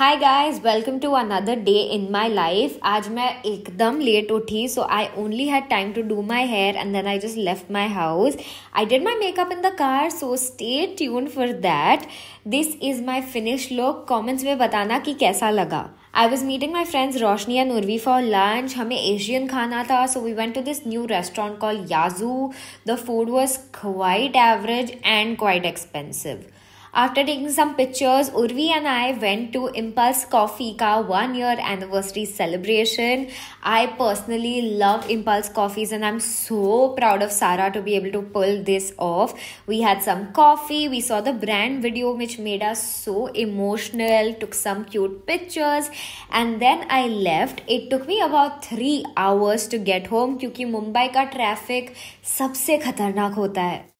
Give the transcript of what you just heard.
Hi guys welcome to another day in my life आज मैं एकदम लेट उठी so I only had time to do my hair and then I just left my house I did my makeup in the car so stay tuned for that this is my finish look comments में बताना कि कैसा लगा I was meeting my friends Roshni and Urvi for lunch हमें Asian खाना था so we went to this new restaurant call Yazu the food was quite average and quite expensive After taking some pictures, Urvi and I went to Impulse Coffee Ka one year anniversary celebration. I personally love Impulse Coffees and I'm so proud of Sarah to be able to pull this off. We had some coffee, we saw the brand video which made us so emotional, took some cute pictures and then I left. It took me about 3 hours to get home because Mumbai ka traffic सबसे खतरनाक होता